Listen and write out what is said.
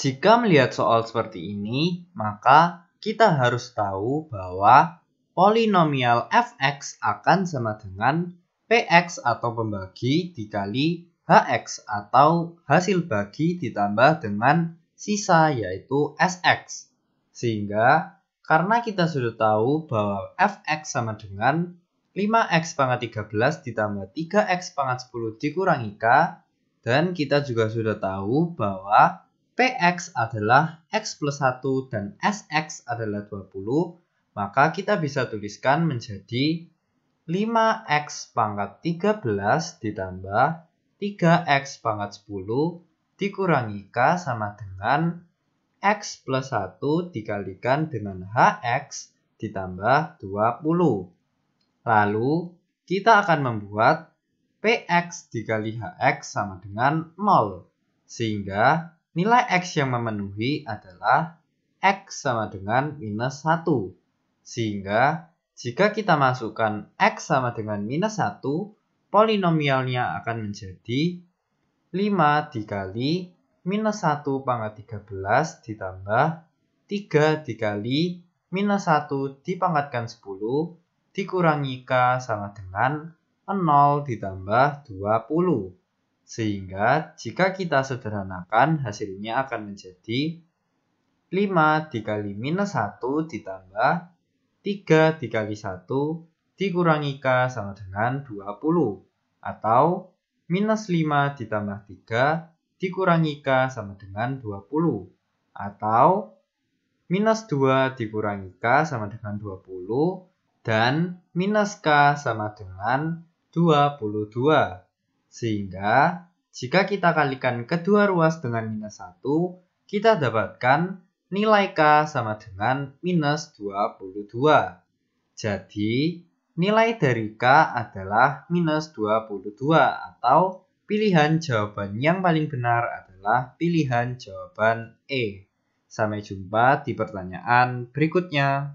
Jika melihat soal seperti ini, maka kita harus tahu bahwa polinomial fx akan sama dengan px atau pembagi dikali hx atau hasil bagi ditambah dengan sisa yaitu sx. Sehingga karena kita sudah tahu bahwa fx sama dengan 5x pangkat 13 ditambah 3x pangkat 10 dikurangi k dan kita juga sudah tahu bahwa Px adalah X plus 1 dan Sx adalah 20, maka kita bisa tuliskan menjadi 5X pangkat 13 ditambah 3X pangkat 10 dikurangi K sama dengan X plus 1 dikalikan dengan Hx ditambah 20. Lalu, kita akan membuat Px dikali Hx sama dengan 0, sehingga Nilai X yang memenuhi adalah X sama dengan minus 1. Sehingga jika kita masukkan X sama dengan minus 1, polinomialnya akan menjadi 5 dikali minus 1 pangkat 13 ditambah 3 dikali minus 1 dipangkatkan 10 dikurangi K sama dengan 0 ditambah 20. Sehingga jika kita sederhanakan hasilnya akan menjadi 5 dikali minus 1 ditambah 3 dikali 1 dikurangi K sama dengan 20 atau minus 5 ditambah 3 dikurangi K sama dengan 20 atau minus 2 dikurangi K sama dengan 20 dan minus K sama dengan 22. Sehingga, jika kita kalikan kedua ruas dengan minus 1, kita dapatkan nilai K sama dengan minus 22. Jadi, nilai dari K adalah minus 22 atau pilihan jawaban yang paling benar adalah pilihan jawaban E. Sampai jumpa di pertanyaan berikutnya.